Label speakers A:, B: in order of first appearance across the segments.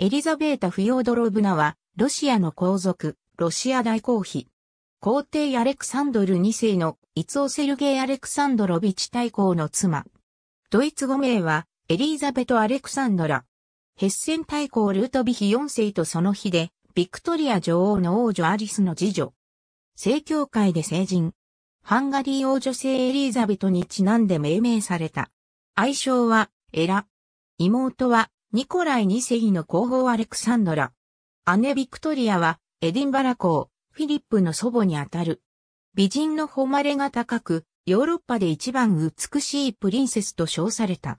A: エリザベータ・フヨードロブナは、ロシアの皇族、ロシア大公妃。皇帝アレクサンドル2世の、イツオセルゲイ・アレクサンドロビチ大公の妻。ドイツ語名は、エリザベト・アレクサンドラ。ヘッセン大公ルートビヒ4世とその日で、ビクトリア女王の王女アリスの次女。正教会で成人。ハンガリー王女性エリザベトにちなんで命名された。愛称は、エラ。妹は、ニコライ2世の皇后アレクサンドラ。姉ビクトリアは、エディンバラ公、フィリップの祖母にあたる。美人の誉れが高く、ヨーロッパで一番美しいプリンセスと称された。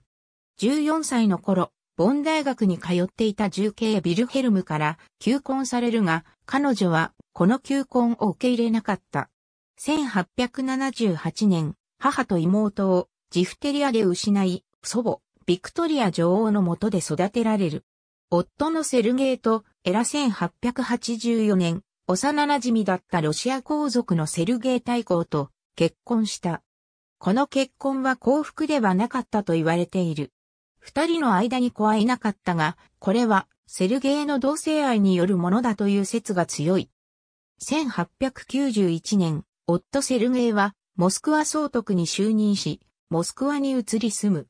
A: 14歳の頃、ボン大学に通っていた重慶ビルヘルムから求婚されるが、彼女はこの求婚を受け入れなかった。1878年、母と妹をジフテリアで失い、祖母、ビクトリア女王の下で育てられる。夫のセルゲイとエラ1884年、幼馴染だったロシア皇族のセルゲイ大公と結婚した。この結婚は幸福ではなかったと言われている。二人の間に子はいなかったが、これはセルゲイの同性愛によるものだという説が強い。1891年、夫セルゲイはモスクワ総督に就任し、モスクワに移り住む。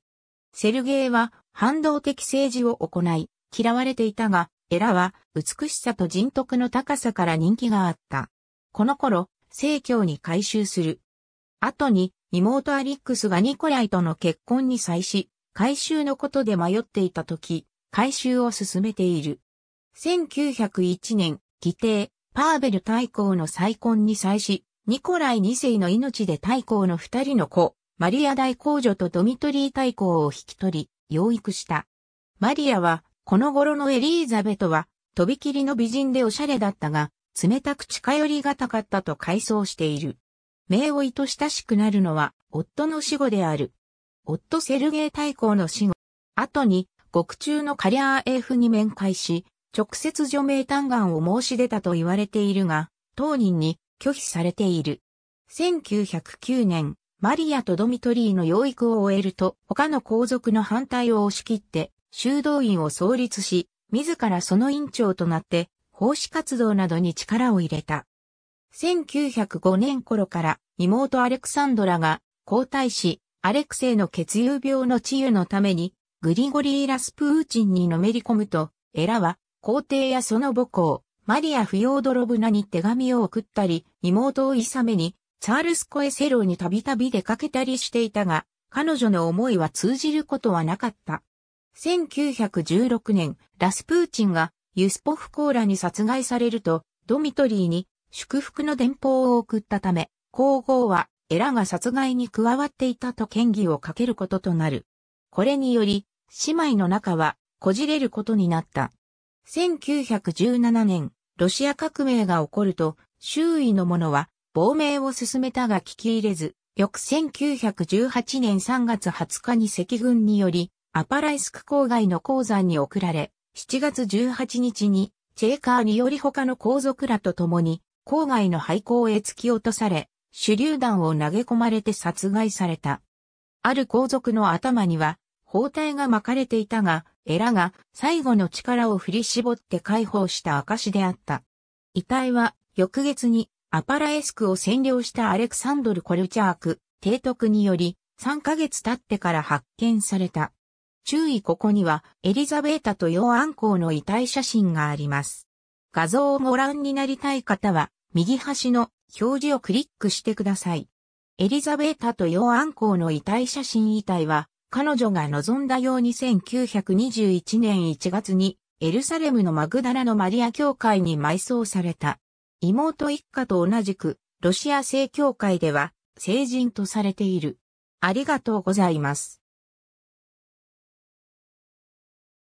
A: セルゲイは反動的政治を行い、嫌われていたが、エラは美しさと人徳の高さから人気があった。この頃、正教に改修する。後に妹アリックスがニコライとの結婚に際し、改修のことで迷っていた時、改修を進めている。1901年、義定、パーベル大公の再婚に際し、ニコライ2世の命で大公の二人の子、マリア大公女とドミトリー大公を引き取り、養育した。マリアは、この頃のエリーザベトは、とびきりの美人でおしゃれだったが、冷たく近寄りがたかったと回想している。名を意と親しくなるのは、夫の死後である。夫セルゲイ大公の死後。後に、獄中のカリアーエーフに面会し、直接除名嘆願を申し出たと言われているが、当人に拒否されている。1909年、マリアとドミトリーの養育を終えると、他の皇族の反対を押し切って、修道院を創立し、自らその院長となって、奉仕活動などに力を入れた。1905年頃から妹アレクサンドラが皇太子アレクセイの血友病の治癒のためにグリゴリー・ラスプーチンにのめり込むと、エラは皇帝やその母校マリア・フィオードロブナに手紙を送ったり、妹をいさめにチャールス・コエセローにたびたび出かけたりしていたが、彼女の思いは通じることはなかった。1916年、ラスプーチンがユスポフコーラに殺害されると、ドミトリーに祝福の電報を送ったため、皇后はエラが殺害に加わっていたと嫌疑をかけることとなる。これにより、姉妹の中はこじれることになった。1917年、ロシア革命が起こると、周囲の者は亡命を進めたが聞き入れず、翌1918年3月20日に赤軍により、アパライスク郊外の鉱山に送られ、7月18日に、チェーカーにより他の皇族らと共に、郊外の廃校へ突き落とされ、手榴弾を投げ込まれて殺害された。ある皇族の頭には、包帯が巻かれていたが、エラが最後の力を振り絞って解放した証であった。遺体は翌月にアパラエスクを占領したアレクサンドル・コルチャーク、提督により、3ヶ月経ってから発見された。注意ここには、エリザベータとヨアンコウの遺体写真があります。画像をご覧になりたい方は、右端の表示をクリックしてください。エリザベータとヨアンコウの遺体写真遺体は、彼女が望んだように1921年1月にエルサレムのマグダラのマリア教会に埋葬された。妹一家と同じく、ロシア正教会では、聖人とされている。ありがとうございます。